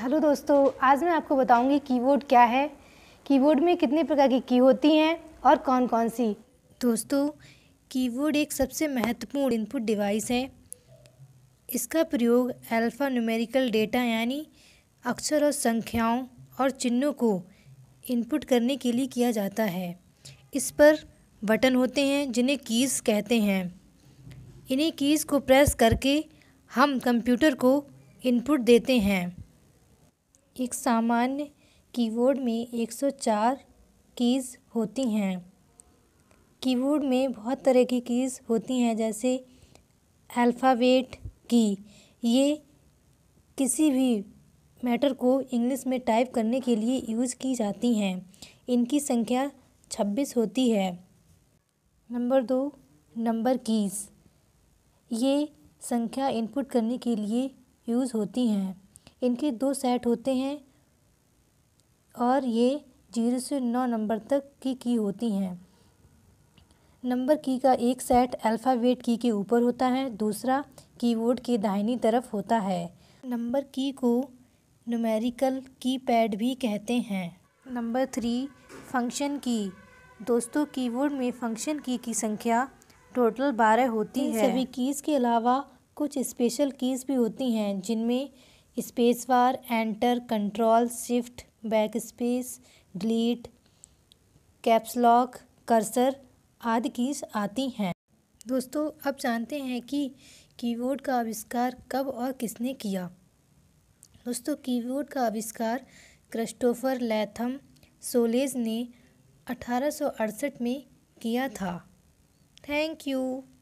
hello दोस्तों आज मैं आपको बताऊंगी कीबोर्ड क्या है कीबोर्ड में कितने प्रकार की की होती हैं और कौन कौन सी दोस्तों कीबोर्ड एक सबसे महत्वपूर्ण इनपुट डिवाइस है इसका प्रयोग अल्फ़ा न्यूमेरिकल डेटा यानी अक्षर और संख्याओं और चिन्हों को इनपुट करने के लिए किया जाता है इस पर बटन होते हैं जिन्हें कीज़ कहते हैं इन्हें कीज़ को प्रेस करके हम कंप्यूटर को इनपुट देते हैं एक सामान्य कीबोर्ड में एक सौ चार कीज़ होती हैं कीबोर्ड में बहुत तरह की कीज़ होती हैं जैसे अल्फ़ाबेट की ये किसी भी मैटर को इंग्लिश में टाइप करने के लिए यूज़ की जाती हैं इनकी संख्या छब्बीस होती है नंबर दो नंबर कीज़ ये संख्या इनपुट करने के लिए यूज़ होती हैं इनके दो सेट होते हैं और ये जीरो से नौ नंबर तक की की होती हैं नंबर की का एक सेट अल्फ़ावेट की के ऊपर होता है दूसरा कीबोर्ड के दाहिनी तरफ होता है नंबर की को नुमेरिकल की पैड भी कहते हैं नंबर थ्री फंक्शन की दोस्तों कीबोर्ड में फंक्शन की की संख्या टोटल बारह होती है सभी कीज़ के अलावा कुछ स्पेशल कीज़ भी होती हैं जिनमें space bar enter control shift backspace delete caps lock cursor आदि की आती हैं दोस्तों अब जानते हैं कि कीबोर्ड का आविष्कार कब और किसने किया दोस्तों कीबोर्ड का आविष्कार क्रिस्टोफर लैथम सोलेज ने अठारह में किया था थैंक यू